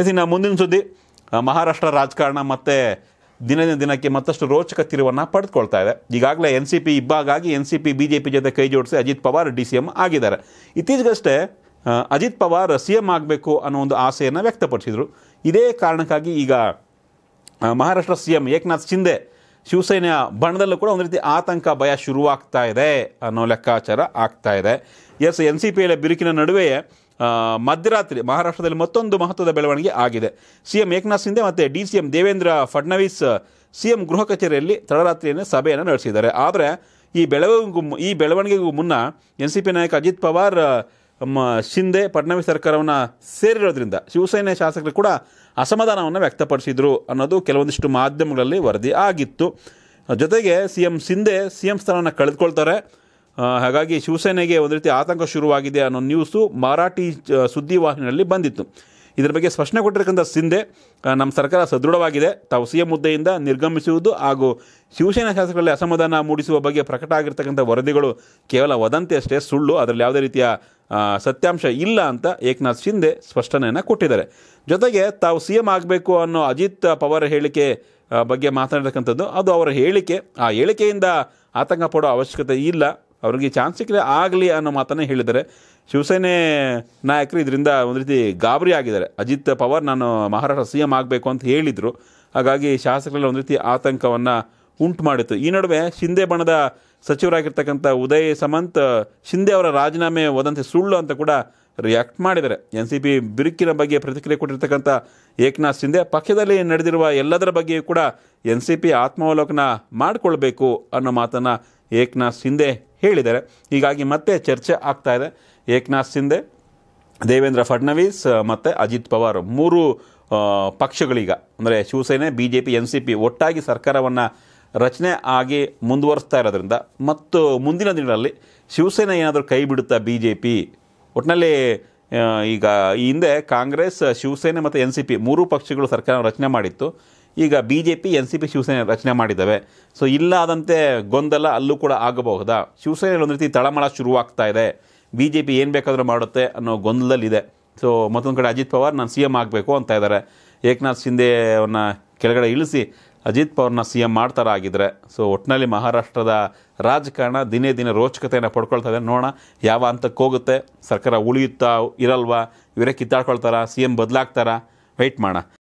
S ಇನ್ನು ಮುಂದಿನ ಸುದ್ದಿ ಮಹಾರಾಷ್ಟ್ರ ರಾಜಕಾರಣ ಮತ್ತು ದಿನದಿಂದ ದಿನಕ್ಕೆ ಮತ್ತಷ್ಟು ರೋಚಕ ತಿರುವನ್ನು ಪಡೆದುಕೊಳ್ತಾ ಇದೆ ಈಗಾಗಲೇ ಎನ್ ಸಿ ಪಿ ಇಬ್ಬಾಗಾಗಿ N C P B J P ಜೊತೆ ಕೈ ಜೋಡಿಸಿ Ajit Pawar D C M ಆಗಿದ್ದಾರೆ ಇತ್ತೀಚೆಗಷ್ಟೇ ಅಜಿತ್ ಪವಾರ್ ಸಿ ಎಂ ಆಗಬೇಕು ಅನ್ನೋ ಒಂದು ಆಸೆಯನ್ನು ವ್ಯಕ್ತಪಡಿಸಿದರು ಇದೇ ಕಾರಣಕ್ಕಾಗಿ ಈಗ ಮಹಾರಾಷ್ಟ್ರ ಸಿ ಎಂ ಏಕನಾಥ್ ಶಿಂದೆ ಶಿವಸೇನೆಯ ಬಣದಲ್ಲೂ ಕೂಡ ಒಂದು ರೀತಿ ಆತಂಕ ಭಯ ಶುರುವಾಗ್ತಾ ಇದೆ ಅನ್ನೋ ಲೆಕ್ಕಾಚಾರ ಆಗ್ತಾ ಇದೆ ಎಸ್ ಎನ್ ಸಿ ಪಿಯಲ್ಲಿ ಬಿರುಕಿನ ನಡುವೆಯೇ ಮಧ್ಯರಾತ್ರಿ ಮಹಾರಾಷ್ಟ್ರದಲ್ಲಿ ಮತ್ತೊಂದು ಮಹತ್ವದ ಬೆಳವಣಿಗೆ ಆಗಿದೆ ಸಿ ಎಂ ಏಕನಾಥ್ ಸಿಂಧೆ ಮತ್ತು D C M Devendra Fadnavis C M ಗೃಹ ಕಚೇರಿಯಲ್ಲಿ ತಡರಾತ್ರಿಯನ್ನು ಸಭೆಯನ್ನು ನಡೆಸಿದ್ದಾರೆ ಆದರೆ ಈ ಬೆಳವಣಿಗೆಗೂ ಈ ಬೆಳವಣಿಗೆಗೂ ಮುನ್ನ ಎನ್ ಸಿ ಪಿ ನಾಯಕ ಅಜಿತ್ ಪವಾರ್ ಶಿಂದೆ ಫಡ್ನವೀಸ್ ಸರ್ಕಾರವನ್ನು ಸೇರಿರೋದ್ರಿಂದ ಶಿವಸೇನೆ ಶಾಸಕರು ಕೂಡ ಅಸಮಾಧಾನವನ್ನು ವ್ಯಕ್ತಪಡಿಸಿದರು ಅನ್ನೋದು ಕೆಲವೊಂದಿಷ್ಟು ಮಾಧ್ಯಮಗಳಲ್ಲಿ ವರದಿ ಆಗಿತ್ತು ಜೊತೆಗೆ C M Shinde C M ಸ್ಥಾನವನ್ನು ಕಳೆದುಕೊಳ್ತಾರೆ ಹಾಗಾಗಿ ಶಿವಸೇನೆಗೆ ಒಂದು ರೀತಿ ಆತಂಕ ಶುರುವಾಗಿದೆ ಅನ್ನೋ ನ್ಯೂಸು ಮರಾಠಿ ಸುದ್ದಿವಾಹಿನಿಯಲ್ಲಿ ಬಂದಿತ್ತು ಇದರ ಬಗ್ಗೆ ಸ್ಪಷ್ಟನೆ ಕೊಟ್ಟಿರತಕ್ಕಂಥ ಸಿಂಧೆ ನಮ್ಮ ಸರ್ಕಾರ ಸದೃಢವಾಗಿದೆ ತಾವು ಸಿ ಎಂ ಹುದ್ದೆಯಿಂದ ನಿರ್ಗಮಿಸುವುದು ಹಾಗೂ ಶಿವಸೇನಾ ಶಾಸಕರಲ್ಲಿ ಅಸಮಾಧಾನ ಮೂಡಿಸುವ ಬಗ್ಗೆ ಪ್ರಕಟ ಆಗಿರ್ತಕ್ಕಂಥ ವರದಿಗಳು ಕೇವಲ ವದಂತಿ ಅಷ್ಟೇ ಸುಳ್ಳು ಅದರಲ್ಲಿ ಯಾವುದೇ ರೀತಿಯ ಸತ್ಯಾಂಶ ಇಲ್ಲ ಅಂತ ಏಕನಾಥ್ ಶಿಂದೆ ಸ್ಪಷ್ಟನೆಯನ್ನು ಕೊಟ್ಟಿದ್ದಾರೆ ಜೊತೆಗೆ ತಾವು ಸಿ ಎಂ ಆಗಬೇಕು ಅನ್ನೋ ಅಜಿತ್ ಪವರ್ ಹೇಳಿಕೆ ಬಗ್ಗೆ ಮಾತನಾಡಿರ್ತಕ್ಕಂಥದ್ದು ಅದು ಅವರ ಹೇಳಿಕೆ ಆ ಹೇಳಿಕೆಯಿಂದ ಆತಂಕ ಪಡೋ ಅವಶ್ಯಕತೆ ಇಲ್ಲ ಅವರಿಗೆ ಚಾನ್ಸ್ ಸಿಕ್ಕರೆ ಆಗಲಿ ಅನ್ನೋ ಮಾತನ್ನೇ ಹೇಳಿದ್ದಾರೆ ಶಿವಸೇನೆ ನಾಯಕರು ಇದರಿಂದ ಒಂದು ರೀತಿ ಗಾಬರಿ ಆಗಿದ್ದಾರೆ ಅಜಿತ್ ಪವಾರ್ ನಾನು ಮಹಾರಾಷ್ಟ್ರ ಸಿ ಎಂ ಆಗಬೇಕು ಅಂತ ಹೇಳಿದರು ಹಾಗಾಗಿ ಶಾಸಕರಲ್ಲಿ ಒಂದು ರೀತಿ ಆತಂಕವನ್ನು ಉಂಟು ಮಾಡಿತ್ತು ಈ ನಡುವೆ ಶಿಂದೆ ಬಣದ ಸಚಿವರಾಗಿರ್ತಕ್ಕಂಥ ಉದಯ್ ಸಮಂತ್ ಶಿಂದೆ ಅವರ ರಾಜೀನಾಮೆ ಹೋದಂತೆ ಸುಳ್ಳು ಅಂತ ಕೂಡ ರಿಯಾಕ್ಟ್ ಮಾಡಿದ್ದಾರೆ ಎನ್ ಸಿ ಪಿ ಬಿರುಕಿನ ಬಗ್ಗೆ ಪ್ರತಿಕ್ರಿಯೆ ಕೊಟ್ಟಿರ್ತಕ್ಕಂಥ ಏಕನಾಥ್ ಸಿಂಧೆ ಪಕ್ಷದಲ್ಲಿ ನಡೆದಿರುವ ಎಲ್ಲದರ ಬಗ್ಗೆಯೂ ಕೂಡ ಎನ್ ಸಿ ಪಿ ಆತ್ಮಾವಲೋಕನ ಮಾಡಿಕೊಳ್ಬೇಕು ಅನ್ನೋ ಮಾತನ್ನು ಏಕನಾಥ್ ಸಿಂಧೆ ಹೇಳಿದ್ದಾರೆ ಹೀಗಾಗಿ ಮತ್ತೆ ಚರ್ಚೆ ಆಗ್ತಾ ಇದೆ ಏಕನಾಥ್ ಸಿಂಧೆ ದೇವೇಂದ್ರ ಫಡ್ನವೀಸ್ ಮತ್ತು ಅಜಿತ್ ಪವಾರ್ ಮೂರು ಪಕ್ಷಗಳೀಗ ಅಂದರೆ Shiv Sena B J P N C P ಒಟ್ಟಾಗಿ ಸರ್ಕಾರವನ್ನು ರಚನೆ ಆಗಿ ಮುಂದುವರಿಸ್ತಾ ಇರೋದ್ರಿಂದ ಮತ್ತು ಮುಂದಿನ ದಿನಗಳಲ್ಲಿ ಶಿವಸೇನೆ ಏನಾದರೂ ಕೈ ಬಿಡುತ್ತಾ ಬಿ ಜೆ ಪಿ ಒಟ್ಟಿನಲ್ಲಿ ಈಗ ಈ ಹಿಂದೆ ಕಾಂಗ್ರೆಸ್ ಶಿವಸೇನೆ ಮತ್ತು ಎನ್ ಸಿ ಪಿ ಮೂರೂ ಪಕ್ಷಗಳು ಸರ್ಕಾರ ರಚನೆ ಮಾಡಿತ್ತು ಈಗ B J P N C P Shiv Sena ರಚನೆ ಮಾಡಿದ್ದಾವೆ ಸೊ ಇಲ್ಲಾದಂತೆ ಗೊಂದಲ ಅಲ್ಲೂ ಕೂಡ ಆಗಬಹುದಾ ಶಿವಸೇನೆ ಒಂದು ರೀತಿ ತಳಮಳ ಶುರುವಾಗ್ತಾ ಇದೆ ಬಿ ಜೆ ಪಿ ಏನು ಬೇಕಾದರೂ ಮಾಡುತ್ತೆ ಅನ್ನೋ ಗೊಂದಲದಲ್ಲಿದೆ ಸೊ ಮತ್ತೊಂದು ಕಡೆ ಅಜಿತ್ ಪವಾರ್ ನಾನು ಸಿ ಎಮ್ ಆಗಬೇಕು ಅಂತ ಇದ್ದಾರೆ ಏಕನಾಥ್ ಶಿಂದೆ ಕೆಳಗಡೆ ಇಳಿಸಿ ಅಜಿತ್ ಪವಾರ್ನ ಸಿ ಎಂ ಮಾಡ್ತಾರ ಆಗಿದ್ರೆ ಸೊ ಒಟ್ಟಿನಲ್ಲಿ ಮಹಾರಾಷ್ಟ್ರದ ರಾಜಕಾರಣ ದಿನೇ ದಿನ ರೋಚಕತೆಯನ್ನು ಪಡ್ಕೊಳ್ತಾ ಇದೆ ನೋಡೋಣ ಯಾವ ಹಂತಕ್ಕೆ ಹೋಗುತ್ತೆ ಸರ್ಕಾರ ಉಳಿಯುತ್ತಾ ಇರಲ್ವಾ ಇವರೇ ಕಿತ್ತಾಡ್ಕೊಳ್ತಾರ ಸಿ ಎಂ ಬದಲಾಗ್ತಾರಾ ವೆಯ್ಟ್ ಮಾಡೋಣ